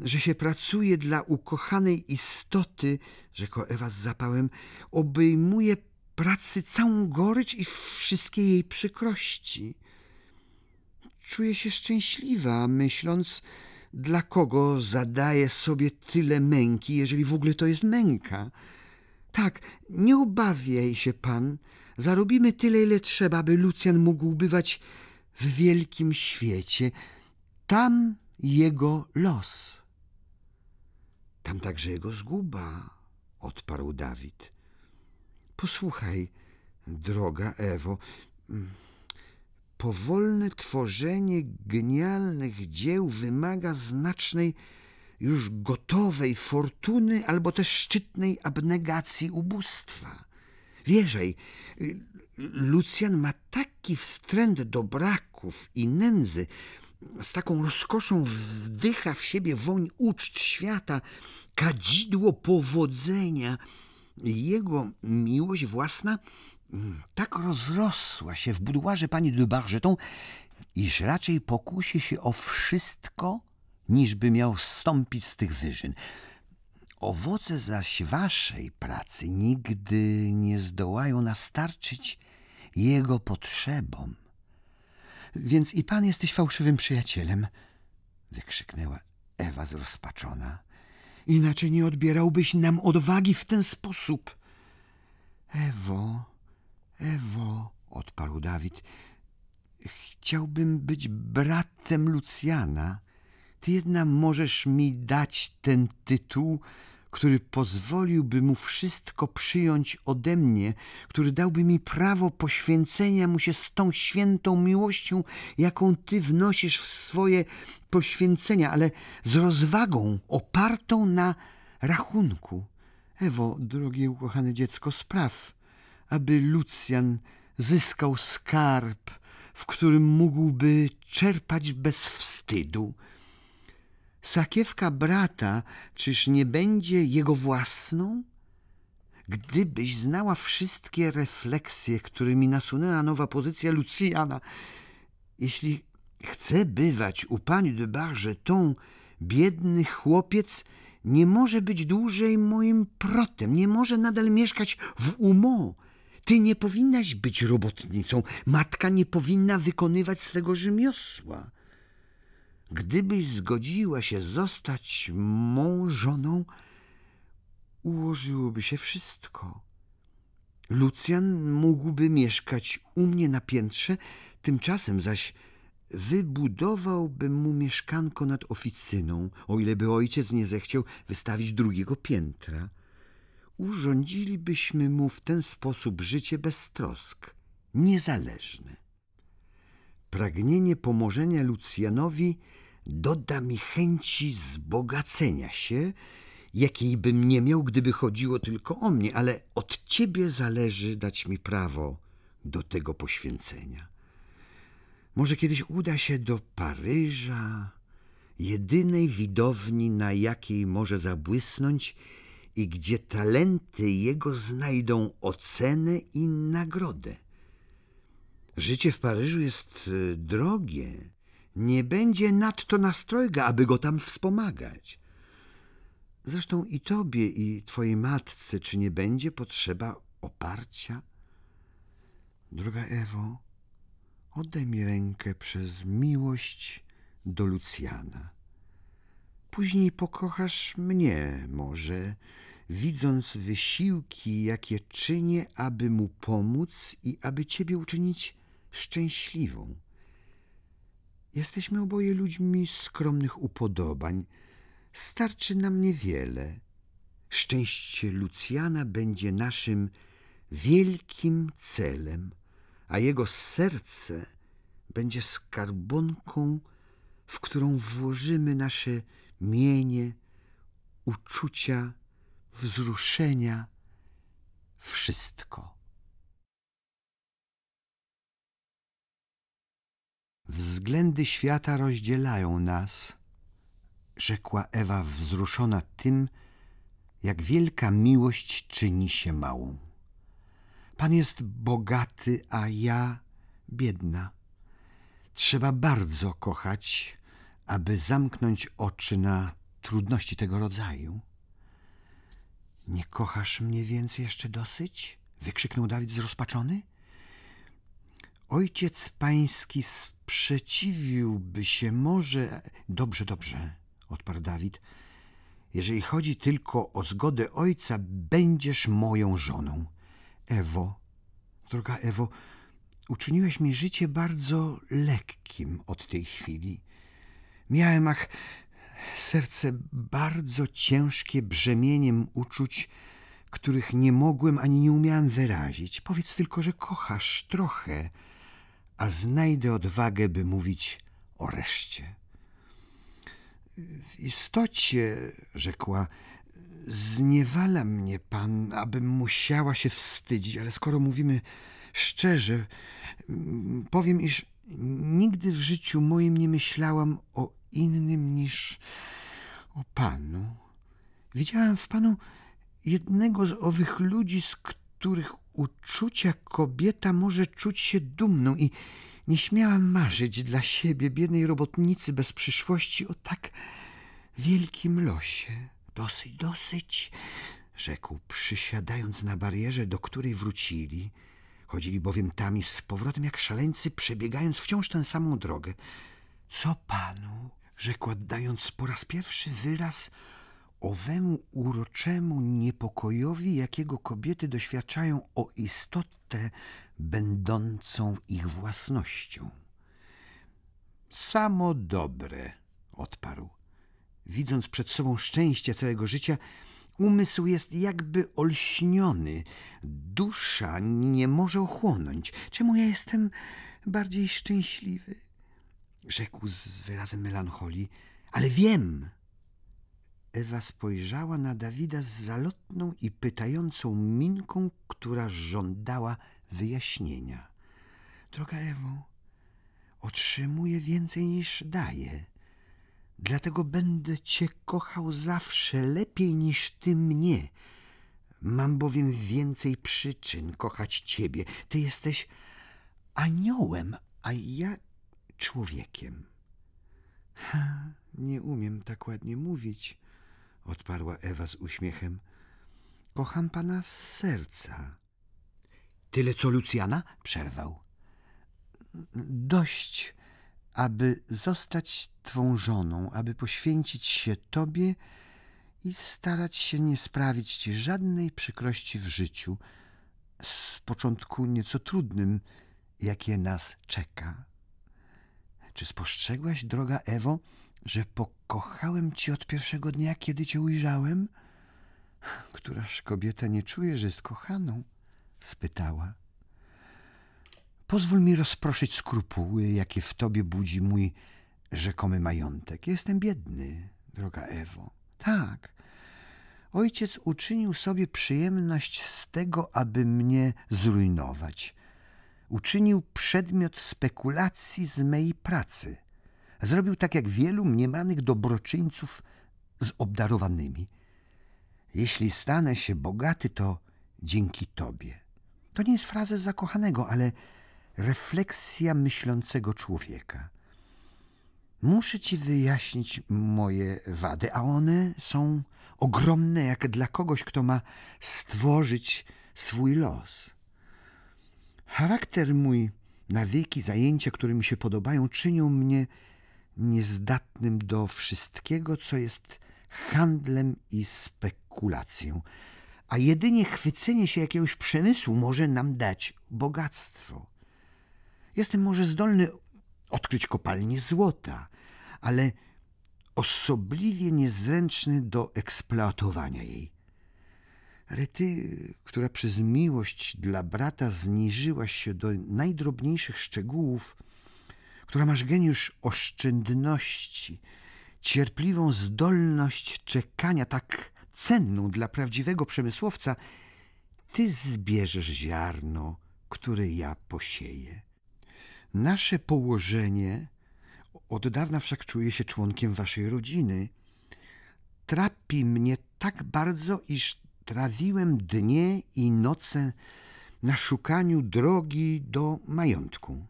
że się pracuje dla ukochanej istoty, rzekła Ewa z zapałem, obejmuje pracy całą gorycz i wszystkie jej przykrości. Czuję się szczęśliwa, myśląc, dla kogo zadaję sobie tyle męki, jeżeli w ogóle to jest męka. Tak, nie obawiaj się pan, zarobimy tyle, ile trzeba, by Lucjan mógł bywać w wielkim świecie, tam jego los. Tam także jego zguba, odparł Dawid. Posłuchaj, droga Ewo, mm, powolne tworzenie genialnych dzieł wymaga znacznej, już gotowej fortuny albo też szczytnej abnegacji ubóstwa. Wierzaj, Lucjan ma taki wstręt do braków i nędzy, z taką rozkoszą wdycha w siebie woń uczt świata, kadzidło powodzenia. Jego miłość własna mm, tak rozrosła się w buduarze pani de Bargeton, iż raczej pokusi się o wszystko, niżby miał stąpić z tych wyżyn. Owoce zaś waszej pracy nigdy nie zdołają nastarczyć jego potrzebom. Więc i pan jesteś fałszywym przyjacielem, wykrzyknęła Ewa zrozpaczona. Inaczej nie odbierałbyś nam odwagi w ten sposób. Ewo, Ewo, odparł Dawid, chciałbym być bratem Lucjana. Ty jedna możesz mi dać ten tytuł, który pozwoliłby mu wszystko przyjąć ode mnie, który dałby mi prawo poświęcenia mu się z tą świętą miłością, jaką ty wnosisz w swoje poświęcenia, ale z rozwagą opartą na rachunku. Ewo, drogie ukochane dziecko, spraw, aby Lucjan zyskał skarb, w którym mógłby czerpać bez wstydu sakiewka brata, czyż nie będzie jego własną? Gdybyś znała wszystkie refleksje, którymi nasunęła nowa pozycja Lucjana, jeśli chce bywać u pani de Bargeton, biedny chłopiec nie może być dłużej moim protem, nie może nadal mieszkać w Umo. Ty nie powinnaś być robotnicą, matka nie powinna wykonywać swego rzemiosła gdybyś zgodziła się zostać mą żoną, ułożyłoby się wszystko. Lucjan mógłby mieszkać u mnie na piętrze, tymczasem zaś wybudowałbym mu mieszkanko nad oficyną, o ile by ojciec nie zechciał wystawić drugiego piętra. Urządzilibyśmy mu w ten sposób życie bez trosk, niezależne. Pragnienie pomożenia Lucjanowi doda mi chęci zbogacenia się, jakiej bym nie miał, gdyby chodziło tylko o mnie, ale od ciebie zależy dać mi prawo do tego poświęcenia. Może kiedyś uda się do Paryża, jedynej widowni, na jakiej może zabłysnąć i gdzie talenty jego znajdą ocenę i nagrodę. Życie w Paryżu jest y, drogie nie będzie nadto nastrojga, aby go tam wspomagać. Zresztą i tobie, i twojej matce, czy nie będzie potrzeba oparcia? Droga Ewo, oddaj mi rękę przez miłość do Lucjana. Później pokochasz mnie może, widząc wysiłki, jakie czynię, aby mu pomóc i aby ciebie uczynić szczęśliwą. Jesteśmy oboje ludźmi skromnych upodobań. Starczy nam niewiele. Szczęście Lucjana będzie naszym wielkim celem, a jego serce będzie skarbonką, w którą włożymy nasze mienie, uczucia, wzruszenia, wszystko. Względy świata rozdzielają nas, rzekła Ewa wzruszona tym, jak wielka miłość czyni się małą. Pan jest bogaty, a ja biedna. Trzeba bardzo kochać, aby zamknąć oczy na trudności tego rodzaju. Nie kochasz mnie więc jeszcze dosyć? wykrzyknął Dawid zrozpaczony. Ojciec pański sprzeciwiłby się może... Dobrze, dobrze, odparł Dawid. Jeżeli chodzi tylko o zgodę ojca, będziesz moją żoną. Ewo, droga Ewo, uczyniłeś mi życie bardzo lekkim od tej chwili. Miałem, ach, serce bardzo ciężkie brzemieniem uczuć, których nie mogłem ani nie umiałem wyrazić. Powiedz tylko, że kochasz trochę – a znajdę odwagę, by mówić o reszcie. W istocie, rzekła, zniewala mnie pan, abym musiała się wstydzić, ale skoro mówimy szczerze, powiem, iż nigdy w życiu moim nie myślałam o innym niż o panu. Widziałam w panu jednego z owych ludzi, z których uczucia kobieta może czuć się dumną i nie śmiałam marzyć dla siebie, biednej robotnicy bez przyszłości, o tak wielkim losie. Dosyć, dosyć, rzekł, przysiadając na barierze, do której wrócili. Chodzili bowiem tam i z powrotem jak szaleńcy, przebiegając wciąż tę samą drogę. Co panu? rzekł, dając po raz pierwszy wyraz owemu uroczemu niepokojowi, jakiego kobiety doświadczają o istotę będącą ich własnością. Samo dobre, odparł. Widząc przed sobą szczęście całego życia, umysł jest jakby olśniony, dusza nie może ochłonąć. Czemu ja jestem bardziej szczęśliwy? Rzekł z wyrazem melancholii, ale wiem, Ewa spojrzała na Dawida z zalotną i pytającą minką, która żądała wyjaśnienia. Droga Ewo, otrzymuję więcej niż daję. Dlatego będę cię kochał zawsze lepiej niż ty mnie. Mam bowiem więcej przyczyn kochać ciebie. Ty jesteś aniołem, a ja człowiekiem. Ha, nie umiem tak ładnie mówić odparła Ewa z uśmiechem. Kocham pana z serca. Tyle co Lucjana? przerwał. Dość, aby zostać twą żoną, aby poświęcić się tobie i starać się nie sprawić ci żadnej przykrości w życiu, z początku nieco trudnym, jakie nas czeka. Czy spostrzegłaś, droga Ewo, że pokochałem cię od pierwszego dnia, kiedy cię ujrzałem? Któraż kobieta nie czuje, że jest kochaną? spytała. Pozwól mi rozproszyć skrupuły, jakie w tobie budzi mój rzekomy majątek. Jestem biedny, droga Ewo. Tak. Ojciec uczynił sobie przyjemność z tego, aby mnie zrujnować. Uczynił przedmiot spekulacji z mej pracy – Zrobił tak jak wielu mniemanych dobroczyńców z obdarowanymi. Jeśli stanę się bogaty, to dzięki Tobie. To nie jest fraza zakochanego, ale refleksja myślącego człowieka. Muszę Ci wyjaśnić moje wady, a one są ogromne jak dla kogoś, kto ma stworzyć swój los. Charakter mój, nawyki, zajęcia, które mi się podobają, czynią mnie niezdatnym do wszystkiego, co jest handlem i spekulacją, a jedynie chwycenie się jakiegoś przemysłu może nam dać bogactwo. Jestem może zdolny odkryć kopalnię złota, ale osobliwie niezręczny do eksploatowania jej. Ale ty, która przez miłość dla brata zniżyłaś się do najdrobniejszych szczegółów, która masz geniusz oszczędności, cierpliwą zdolność czekania, tak cenną dla prawdziwego przemysłowca, ty zbierzesz ziarno, które ja posieję. Nasze położenie, od dawna wszak czuję się członkiem waszej rodziny, trapi mnie tak bardzo, iż trawiłem dnie i noce na szukaniu drogi do majątku.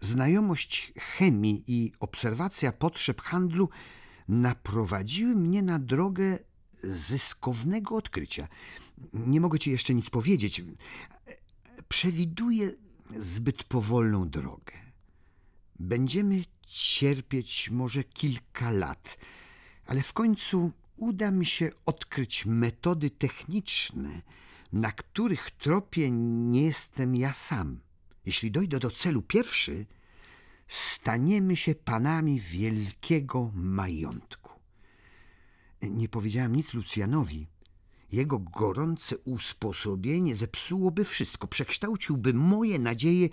Znajomość chemii i obserwacja potrzeb handlu naprowadziły mnie na drogę zyskownego odkrycia. Nie mogę ci jeszcze nic powiedzieć. Przewiduję zbyt powolną drogę. Będziemy cierpieć może kilka lat, ale w końcu uda mi się odkryć metody techniczne, na których tropie nie jestem ja sam jeśli dojdę do celu pierwszy, staniemy się panami wielkiego majątku. Nie powiedziałam nic Lucjanowi. Jego gorące usposobienie zepsułoby wszystko, przekształciłby moje nadzieje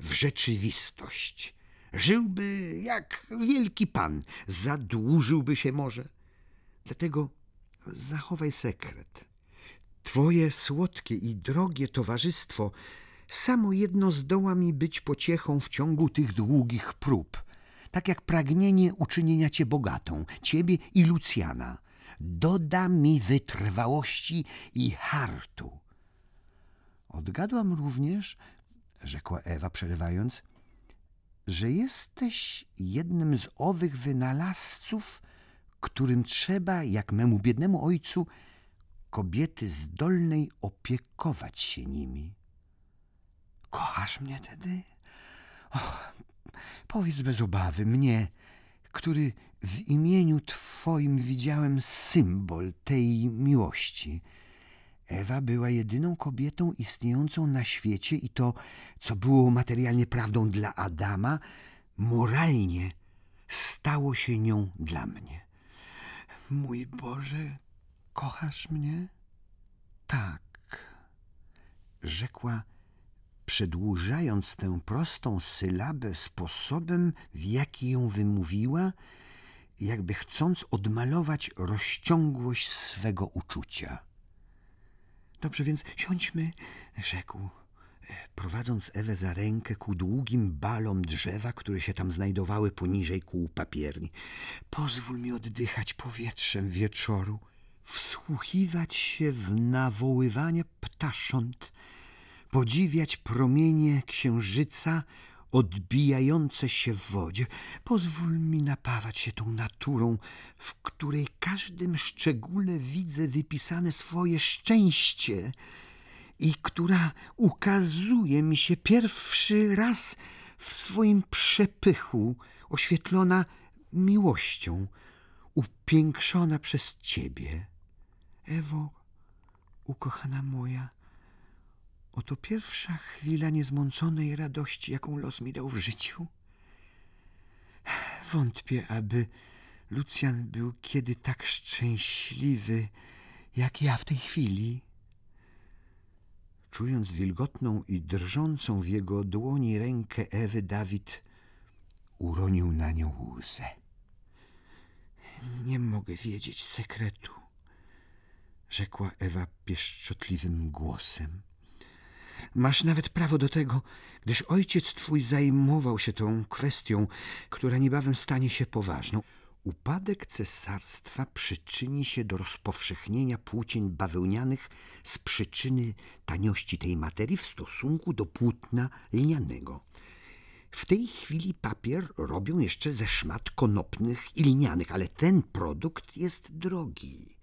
w rzeczywistość. Żyłby jak wielki pan, zadłużyłby się może. Dlatego zachowaj sekret. Twoje słodkie i drogie towarzystwo Samo jedno zdoła mi być pociechą w ciągu tych długich prób, tak jak pragnienie uczynienia cię bogatą, ciebie i Lucjana. Doda mi wytrwałości i hartu. Odgadłam również, rzekła Ewa, przerywając, że jesteś jednym z owych wynalazców, którym trzeba, jak memu biednemu ojcu, kobiety zdolnej opiekować się nimi. Kochasz mnie tedy? Och, powiedz bez obawy mnie, który w imieniu Twoim widziałem symbol tej miłości. Ewa była jedyną kobietą istniejącą na świecie i to, co było materialnie prawdą dla Adama, moralnie stało się nią dla mnie. Mój Boże, kochasz mnie? Tak, rzekła przedłużając tę prostą sylabę sposobem, w jaki ją wymówiła, jakby chcąc odmalować rozciągłość swego uczucia. Dobrze, więc siądźmy, rzekł, e, prowadząc Ewę za rękę ku długim balom drzewa, które się tam znajdowały poniżej kół papierni. Pozwól mi oddychać powietrzem wieczoru, wsłuchiwać się w nawoływanie ptasząt, podziwiać promienie księżyca odbijające się w wodzie. Pozwól mi napawać się tą naturą, w której każdym szczególe widzę wypisane swoje szczęście i która ukazuje mi się pierwszy raz w swoim przepychu, oświetlona miłością, upiększona przez Ciebie. Ewo, ukochana moja, Oto pierwsza chwila niezmąconej radości, jaką los mi dał w życiu. Wątpię, aby Lucjan był kiedy tak szczęśliwy, jak ja w tej chwili. Czując wilgotną i drżącą w jego dłoni rękę Ewy, Dawid uronił na nią łzę. Nie mogę wiedzieć sekretu, rzekła Ewa pieszczotliwym głosem. Masz nawet prawo do tego, gdyż ojciec twój zajmował się tą kwestią, która niebawem stanie się poważną. Upadek cesarstwa przyczyni się do rozpowszechnienia płócień bawełnianych z przyczyny taniości tej materii w stosunku do płótna lnianego. W tej chwili papier robią jeszcze ze szmat konopnych i lnianych, ale ten produkt jest drogi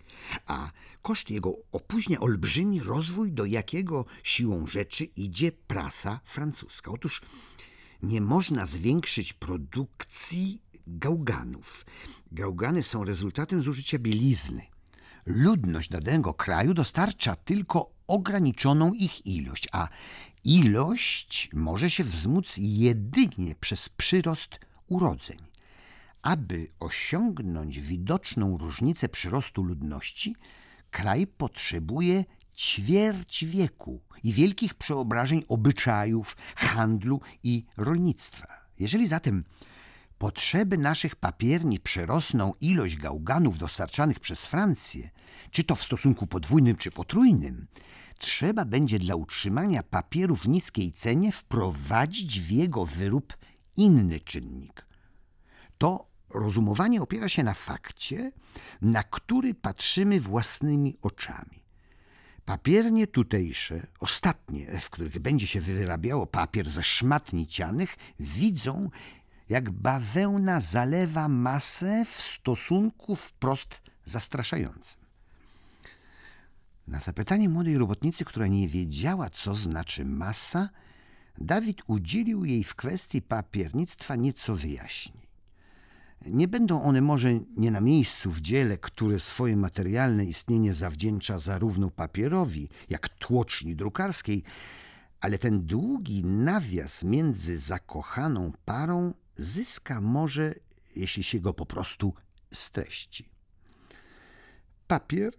a koszt jego opóźnia olbrzymi rozwój, do jakiego siłą rzeczy idzie prasa francuska. Otóż nie można zwiększyć produkcji gałganów. Gałgany są rezultatem zużycia bielizny. Ludność danego kraju dostarcza tylko ograniczoną ich ilość, a ilość może się wzmóc jedynie przez przyrost urodzeń. Aby osiągnąć widoczną różnicę przyrostu ludności, kraj potrzebuje ćwierć wieku i wielkich przeobrażeń obyczajów, handlu i rolnictwa. Jeżeli zatem potrzeby naszych papierni przerosną ilość gałganów dostarczanych przez Francję, czy to w stosunku podwójnym, czy potrójnym, trzeba będzie dla utrzymania papieru w niskiej cenie wprowadzić w jego wyrób inny czynnik. To Rozumowanie opiera się na fakcie, na który patrzymy własnymi oczami. Papiernie tutejsze, ostatnie, w których będzie się wyrabiało papier ze szmat nicianych, widzą, jak bawełna zalewa masę w stosunku wprost zastraszającym. Na zapytanie młodej robotnicy, która nie wiedziała, co znaczy masa, Dawid udzielił jej w kwestii papiernictwa nieco wyjaśnień. Nie będą one może nie na miejscu w dziele, które swoje materialne istnienie zawdzięcza zarówno papierowi, jak tłoczni drukarskiej, ale ten długi nawias między zakochaną parą zyska może, jeśli się go po prostu streści. Papier,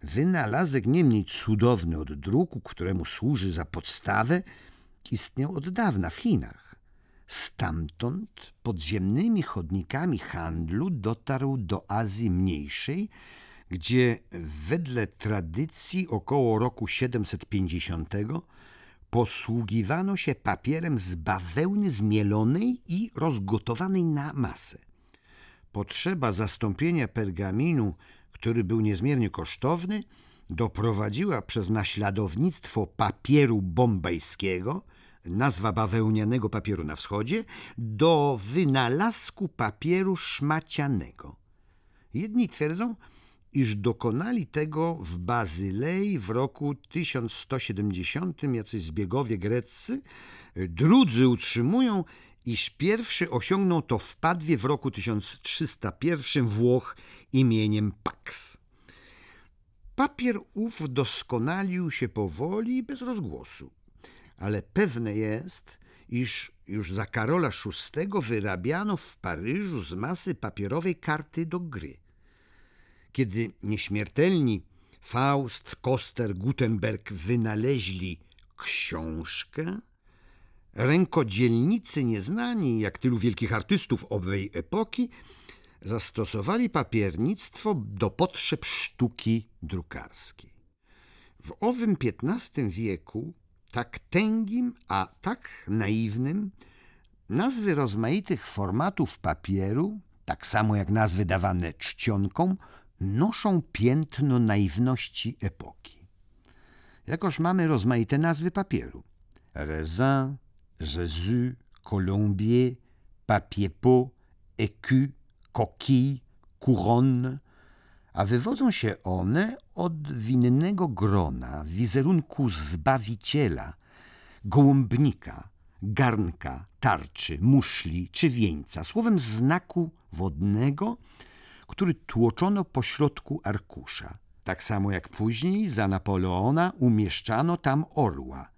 wynalazek niemniej cudowny od druku, któremu służy za podstawę, istniał od dawna w Chinach. Stamtąd podziemnymi chodnikami handlu dotarł do Azji Mniejszej, gdzie wedle tradycji około roku 750 posługiwano się papierem z bawełny zmielonej i rozgotowanej na masę. Potrzeba zastąpienia pergaminu, który był niezmiernie kosztowny, doprowadziła przez naśladownictwo papieru bombajskiego – nazwa bawełnianego papieru na wschodzie, do wynalazku papieru szmacianego. Jedni twierdzą, iż dokonali tego w Bazylei w roku 1170 jacyś zbiegowie greccy, drudzy utrzymują, iż pierwszy osiągnął to w Padwie w roku 1301 Włoch imieniem Pax. Papier ów doskonalił się powoli i bez rozgłosu ale pewne jest, iż już za Karola VI wyrabiano w Paryżu z masy papierowej karty do gry. Kiedy nieśmiertelni Faust, Koster, Gutenberg wynaleźli książkę, rękodzielnicy nieznani, jak tylu wielkich artystów owej epoki, zastosowali papiernictwo do potrzeb sztuki drukarskiej. W owym XV wieku tak tęgim, a tak naiwnym, nazwy rozmaitych formatów papieru, tak samo jak nazwy dawane czcionkom, noszą piętno naiwności epoki. Jakoż mamy rozmaite nazwy papieru. Raisin, Jésus, Colombier, papier pot, écu, coquille, couronne – a wywodzą się one od winnego grona, wizerunku Zbawiciela, gołąbnika, garnka, tarczy, muszli czy wieńca, słowem znaku wodnego, który tłoczono pośrodku arkusza. Tak samo jak później za Napoleona umieszczano tam orła.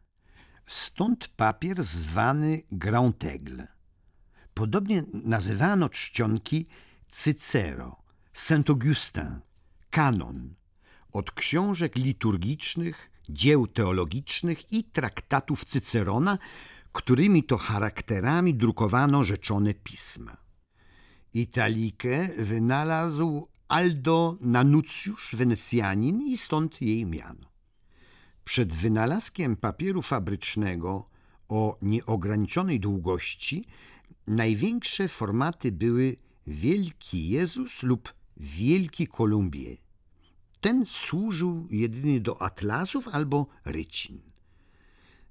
Stąd papier zwany grand aigle. Podobnie nazywano czcionki cycero – Saint-Augustin, kanon, od książek liturgicznych, dzieł teologicznych i traktatów Cycerona, którymi to charakterami drukowano rzeczone pisma. Italikę wynalazł Aldo Nanucjusz, Wenecjanin i stąd jej miano. Przed wynalazkiem papieru fabrycznego o nieograniczonej długości największe formaty były Wielki Jezus lub Wielki Kolumbie. Ten służył jedynie do atlasów albo rycin.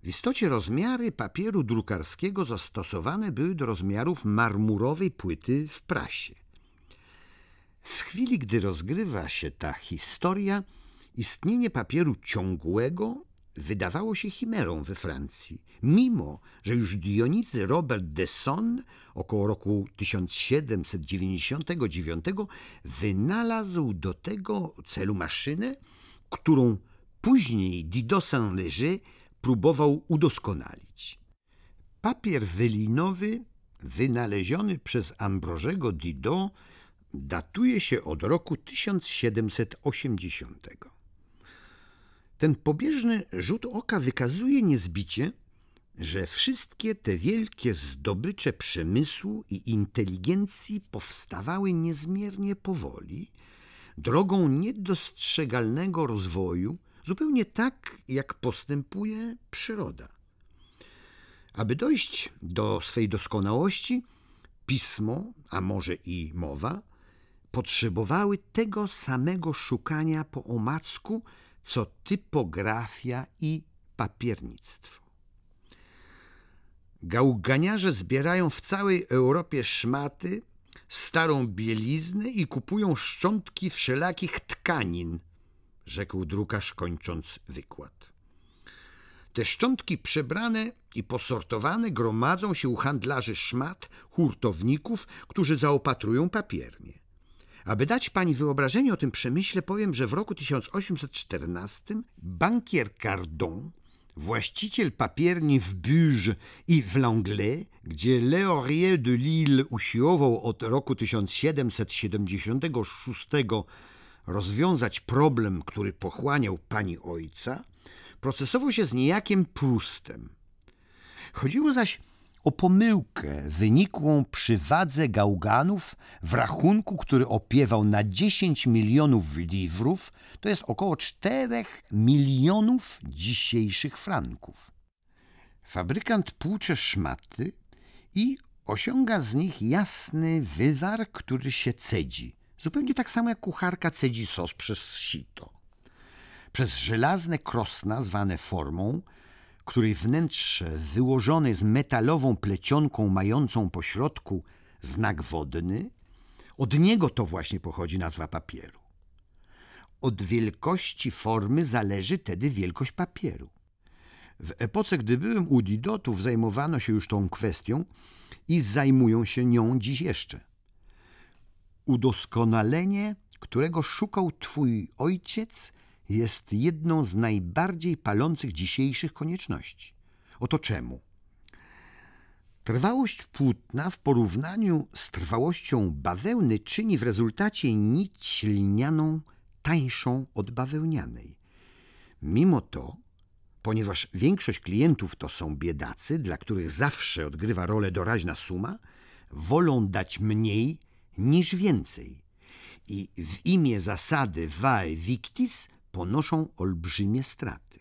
W istocie rozmiary papieru drukarskiego zastosowane były do rozmiarów marmurowej płyty w prasie. W chwili, gdy rozgrywa się ta historia, istnienie papieru ciągłego wydawało się chimerą we Francji, mimo że już Dionizy Robert de Son około roku 1799 wynalazł do tego celu maszynę, którą później Didot Saint-Léger próbował udoskonalić. Papier wylinowy wynaleziony przez Ambrożego Didot datuje się od roku 1780. Ten pobieżny rzut oka wykazuje niezbicie, że wszystkie te wielkie zdobycze przemysłu i inteligencji powstawały niezmiernie powoli, drogą niedostrzegalnego rozwoju, zupełnie tak, jak postępuje przyroda. Aby dojść do swej doskonałości, pismo, a może i mowa, potrzebowały tego samego szukania po omacku, co typografia i papiernictwo. Gałganiarze zbierają w całej Europie szmaty, starą bieliznę i kupują szczątki wszelakich tkanin, rzekł drukarz kończąc wykład. Te szczątki przebrane i posortowane gromadzą się u handlarzy szmat, hurtowników, którzy zaopatrują papiernie. Aby dać pani wyobrażenie o tym przemyśle, powiem, że w roku 1814 bankier Cardon, właściciel papierni w Burges i w Langlais, gdzie Leorier de Lille usiłował od roku 1776 rozwiązać problem, który pochłaniał pani ojca, procesował się z niejakim pustem. Chodziło zaś o pomyłkę wynikłą przy wadze gałganów w rachunku, który opiewał na 10 milionów liwrów, to jest około 4 milionów dzisiejszych franków. Fabrykant płucze szmaty i osiąga z nich jasny wywar, który się cedzi. Zupełnie tak samo jak kucharka cedzi sos przez sito. Przez żelazne krosna zwane formą której wnętrze wyłożone jest metalową plecionką mającą po środku znak wodny, od niego to właśnie pochodzi nazwa papieru. Od wielkości formy zależy tedy wielkość papieru. W epoce, gdy byłem u Didotów, zajmowano się już tą kwestią i zajmują się nią dziś jeszcze. Udoskonalenie, którego szukał twój ojciec, jest jedną z najbardziej palących dzisiejszych konieczności. Oto czemu. Trwałość płótna w porównaniu z trwałością bawełny czyni w rezultacie nić lnianą tańszą od bawełnianej. Mimo to, ponieważ większość klientów to są biedacy, dla których zawsze odgrywa rolę doraźna suma, wolą dać mniej niż więcej. I w imię zasady vae victis ponoszą olbrzymie straty.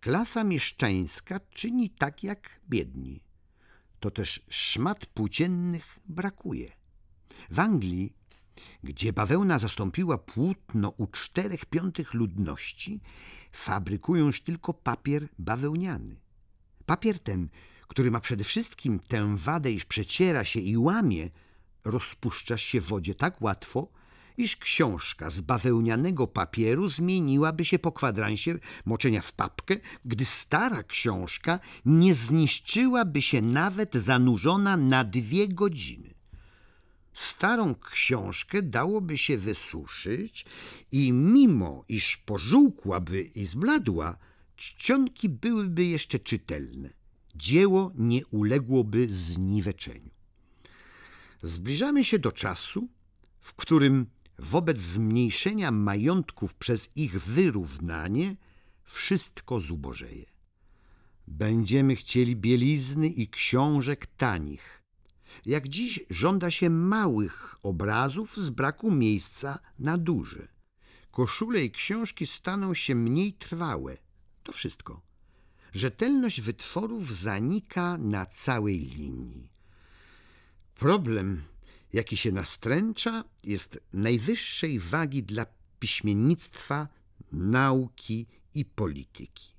Klasa mieszczańska czyni tak jak biedni. To też szmat płóciennych brakuje. W Anglii, gdzie bawełna zastąpiła płótno u czterech piątych ludności, fabrykują już tylko papier bawełniany. Papier ten, który ma przede wszystkim tę wadę, iż przeciera się i łamie, rozpuszcza się w wodzie tak łatwo, iż książka z bawełnianego papieru zmieniłaby się po kwadransie moczenia w papkę, gdy stara książka nie zniszczyłaby się nawet zanurzona na dwie godziny. Starą książkę dałoby się wysuszyć i mimo iż pożółkłaby i zbladła, czcionki byłyby jeszcze czytelne. Dzieło nie uległoby zniweczeniu. Zbliżamy się do czasu, w którym wobec zmniejszenia majątków przez ich wyrównanie wszystko zubożeje. Będziemy chcieli bielizny i książek tanich. Jak dziś żąda się małych obrazów z braku miejsca na duże. Koszule i książki staną się mniej trwałe. To wszystko. Rzetelność wytworów zanika na całej linii. Problem jaki się nastręcza, jest najwyższej wagi dla piśmiennictwa, nauki i polityki.